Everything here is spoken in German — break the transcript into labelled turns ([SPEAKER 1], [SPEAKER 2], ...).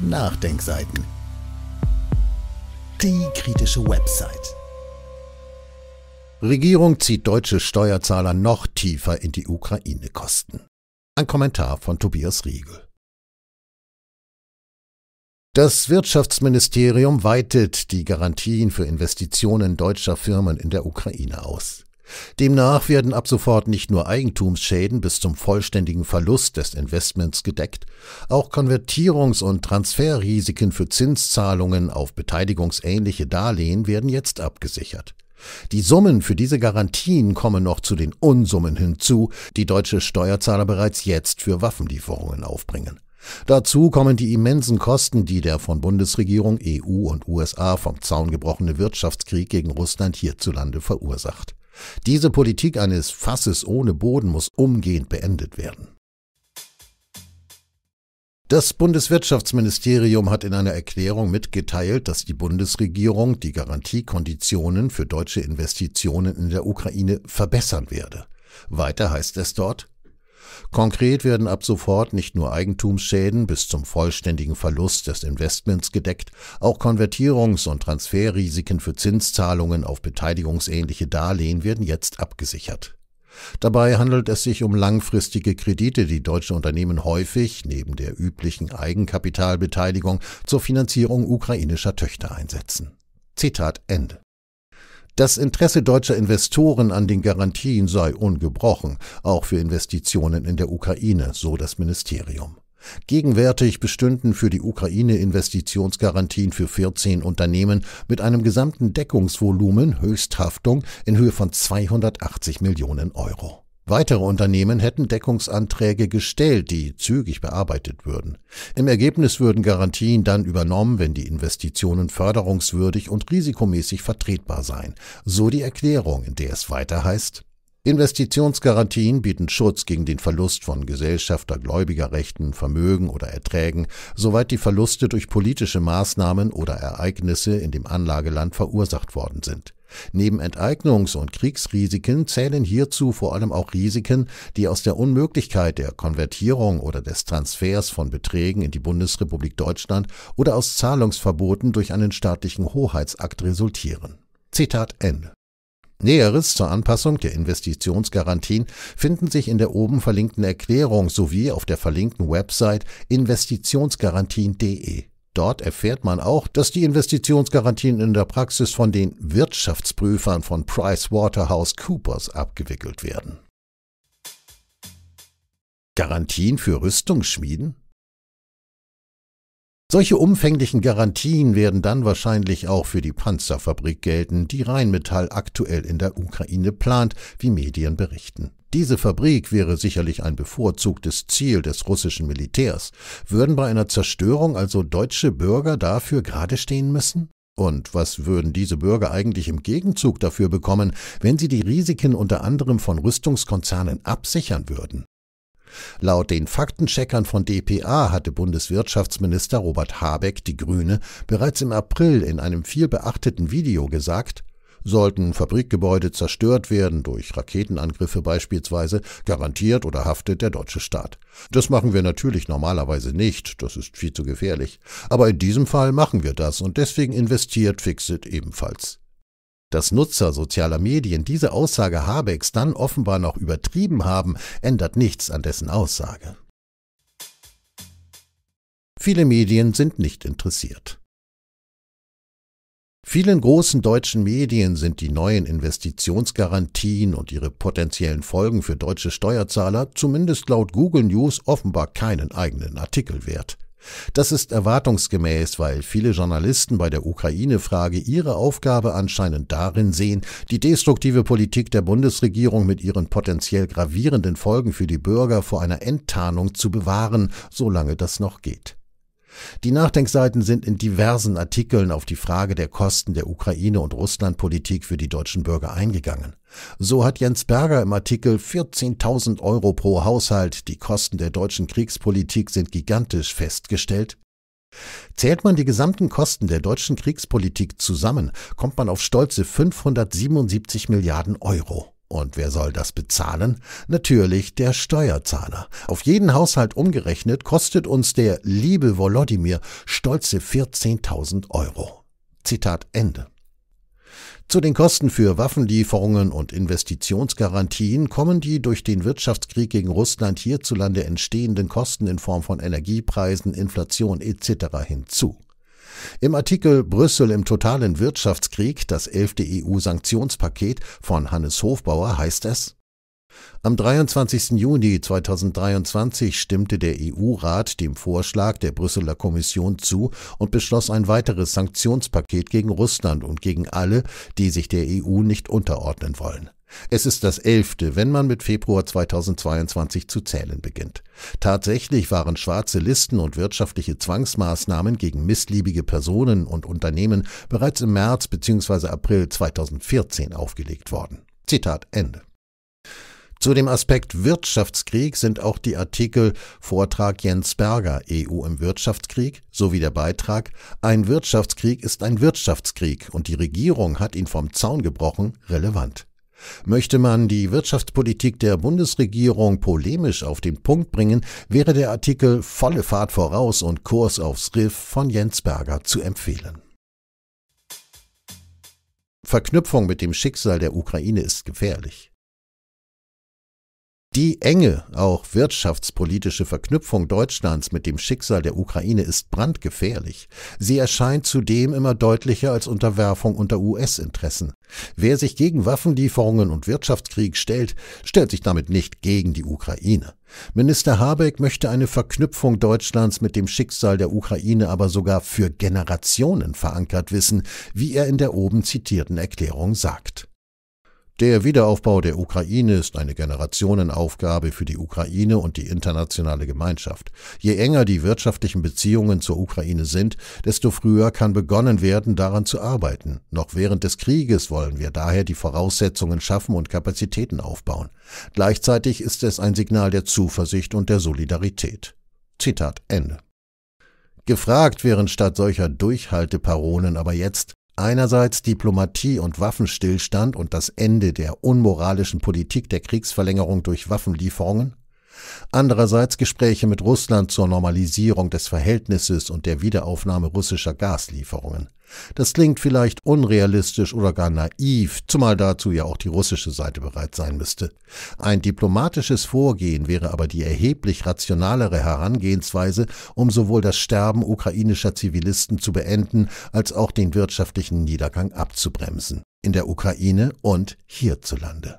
[SPEAKER 1] Nachdenkseiten. Die kritische Website. Regierung zieht deutsche Steuerzahler noch tiefer in die Ukraine-Kosten. Ein Kommentar von Tobias Riegel. Das Wirtschaftsministerium weitet die Garantien für Investitionen deutscher Firmen in der Ukraine aus. Demnach werden ab sofort nicht nur Eigentumsschäden bis zum vollständigen Verlust des Investments gedeckt, auch Konvertierungs- und Transferrisiken für Zinszahlungen auf beteiligungsähnliche Darlehen werden jetzt abgesichert. Die Summen für diese Garantien kommen noch zu den Unsummen hinzu, die deutsche Steuerzahler bereits jetzt für Waffenlieferungen aufbringen. Dazu kommen die immensen Kosten, die der von Bundesregierung, EU und USA vom Zaun gebrochene Wirtschaftskrieg gegen Russland hierzulande verursacht. Diese Politik eines Fasses ohne Boden muss umgehend beendet werden. Das Bundeswirtschaftsministerium hat in einer Erklärung mitgeteilt, dass die Bundesregierung die Garantiekonditionen für deutsche Investitionen in der Ukraine verbessern werde. Weiter heißt es dort, Konkret werden ab sofort nicht nur Eigentumsschäden bis zum vollständigen Verlust des Investments gedeckt, auch Konvertierungs- und Transferrisiken für Zinszahlungen auf beteiligungsähnliche Darlehen werden jetzt abgesichert. Dabei handelt es sich um langfristige Kredite, die deutsche Unternehmen häufig neben der üblichen Eigenkapitalbeteiligung zur Finanzierung ukrainischer Töchter einsetzen. Zitat Ende. Das Interesse deutscher Investoren an den Garantien sei ungebrochen, auch für Investitionen in der Ukraine, so das Ministerium. Gegenwärtig bestünden für die Ukraine Investitionsgarantien für 14 Unternehmen mit einem gesamten Deckungsvolumen Höchsthaftung in Höhe von 280 Millionen Euro. Weitere Unternehmen hätten Deckungsanträge gestellt, die zügig bearbeitet würden. Im Ergebnis würden Garantien dann übernommen, wenn die Investitionen förderungswürdig und risikomäßig vertretbar seien. So die Erklärung, in der es weiter heißt. Investitionsgarantien bieten Schutz gegen den Verlust von Gesellschafter, Gläubigerrechten, Vermögen oder Erträgen, soweit die Verluste durch politische Maßnahmen oder Ereignisse in dem Anlageland verursacht worden sind. Neben Enteignungs- und Kriegsrisiken zählen hierzu vor allem auch Risiken, die aus der Unmöglichkeit der Konvertierung oder des Transfers von Beträgen in die Bundesrepublik Deutschland oder aus Zahlungsverboten durch einen staatlichen Hoheitsakt resultieren. Zitat Ende. Näheres zur Anpassung der Investitionsgarantien finden sich in der oben verlinkten Erklärung sowie auf der verlinkten Website investitionsgarantien.de. Dort erfährt man auch, dass die Investitionsgarantien in der Praxis von den Wirtschaftsprüfern von PricewaterhouseCoopers abgewickelt werden. Garantien für Rüstungsschmieden? Solche umfänglichen Garantien werden dann wahrscheinlich auch für die Panzerfabrik gelten, die Rheinmetall aktuell in der Ukraine plant, wie Medien berichten. Diese Fabrik wäre sicherlich ein bevorzugtes Ziel des russischen Militärs. Würden bei einer Zerstörung also deutsche Bürger dafür gerade stehen müssen? Und was würden diese Bürger eigentlich im Gegenzug dafür bekommen, wenn sie die Risiken unter anderem von Rüstungskonzernen absichern würden? Laut den Faktencheckern von dpa hatte Bundeswirtschaftsminister Robert Habeck die Grüne bereits im April in einem viel beachteten Video gesagt, sollten Fabrikgebäude zerstört werden, durch Raketenangriffe beispielsweise, garantiert oder haftet der deutsche Staat. Das machen wir natürlich normalerweise nicht, das ist viel zu gefährlich. Aber in diesem Fall machen wir das und deswegen investiert Fixit ebenfalls. Dass Nutzer sozialer Medien diese Aussage Habecks dann offenbar noch übertrieben haben, ändert nichts an dessen Aussage. Viele Medien sind nicht interessiert. Vielen großen deutschen Medien sind die neuen Investitionsgarantien und ihre potenziellen Folgen für deutsche Steuerzahler zumindest laut Google News offenbar keinen eigenen Artikel wert. Das ist erwartungsgemäß, weil viele Journalisten bei der Ukraine-Frage ihre Aufgabe anscheinend darin sehen, die destruktive Politik der Bundesregierung mit ihren potenziell gravierenden Folgen für die Bürger vor einer Enttarnung zu bewahren, solange das noch geht. Die Nachdenkseiten sind in diversen Artikeln auf die Frage der Kosten der Ukraine- und Russlandpolitik für die deutschen Bürger eingegangen. So hat Jens Berger im Artikel 14.000 Euro pro Haushalt, die Kosten der deutschen Kriegspolitik sind gigantisch festgestellt. Zählt man die gesamten Kosten der deutschen Kriegspolitik zusammen, kommt man auf stolze 577 Milliarden Euro. Und wer soll das bezahlen? Natürlich der Steuerzahler. Auf jeden Haushalt umgerechnet kostet uns der liebe Wolodimir stolze 14.000 Euro. Zitat Ende. Zu den Kosten für Waffenlieferungen und Investitionsgarantien kommen die durch den Wirtschaftskrieg gegen Russland hierzulande entstehenden Kosten in Form von Energiepreisen, Inflation etc. hinzu. Im Artikel Brüssel im totalen Wirtschaftskrieg, das elfte EU-Sanktionspaket von Hannes Hofbauer heißt es, am 23. Juni 2023 stimmte der EU-Rat dem Vorschlag der Brüsseler Kommission zu und beschloss ein weiteres Sanktionspaket gegen Russland und gegen alle, die sich der EU nicht unterordnen wollen. Es ist das elfte, wenn man mit Februar 2022 zu zählen beginnt. Tatsächlich waren schwarze Listen und wirtschaftliche Zwangsmaßnahmen gegen missliebige Personen und Unternehmen bereits im März bzw. April 2014 aufgelegt worden. Zitat Ende. Zu dem Aspekt Wirtschaftskrieg sind auch die Artikel Vortrag Jens Berger EU im Wirtschaftskrieg sowie der Beitrag Ein Wirtschaftskrieg ist ein Wirtschaftskrieg und die Regierung hat ihn vom Zaun gebrochen relevant. Möchte man die Wirtschaftspolitik der Bundesregierung polemisch auf den Punkt bringen, wäre der Artikel Volle Fahrt voraus und Kurs aufs Riff von Jens Berger zu empfehlen. Verknüpfung mit dem Schicksal der Ukraine ist gefährlich. Die enge, auch wirtschaftspolitische Verknüpfung Deutschlands mit dem Schicksal der Ukraine ist brandgefährlich. Sie erscheint zudem immer deutlicher als Unterwerfung unter US-Interessen. Wer sich gegen Waffenlieferungen und Wirtschaftskrieg stellt, stellt sich damit nicht gegen die Ukraine. Minister Habeck möchte eine Verknüpfung Deutschlands mit dem Schicksal der Ukraine aber sogar für Generationen verankert wissen, wie er in der oben zitierten Erklärung sagt. Der Wiederaufbau der Ukraine ist eine Generationenaufgabe für die Ukraine und die internationale Gemeinschaft. Je enger die wirtschaftlichen Beziehungen zur Ukraine sind, desto früher kann begonnen werden, daran zu arbeiten. Noch während des Krieges wollen wir daher die Voraussetzungen schaffen und Kapazitäten aufbauen. Gleichzeitig ist es ein Signal der Zuversicht und der Solidarität. Zitat Ende. Gefragt wären statt solcher Durchhalteparolen aber jetzt, Einerseits Diplomatie und Waffenstillstand und das Ende der unmoralischen Politik der Kriegsverlängerung durch Waffenlieferungen, Andererseits Gespräche mit Russland zur Normalisierung des Verhältnisses und der Wiederaufnahme russischer Gaslieferungen. Das klingt vielleicht unrealistisch oder gar naiv, zumal dazu ja auch die russische Seite bereit sein müsste. Ein diplomatisches Vorgehen wäre aber die erheblich rationalere Herangehensweise, um sowohl das Sterben ukrainischer Zivilisten zu beenden, als auch den wirtschaftlichen Niedergang abzubremsen. In der Ukraine und hierzulande.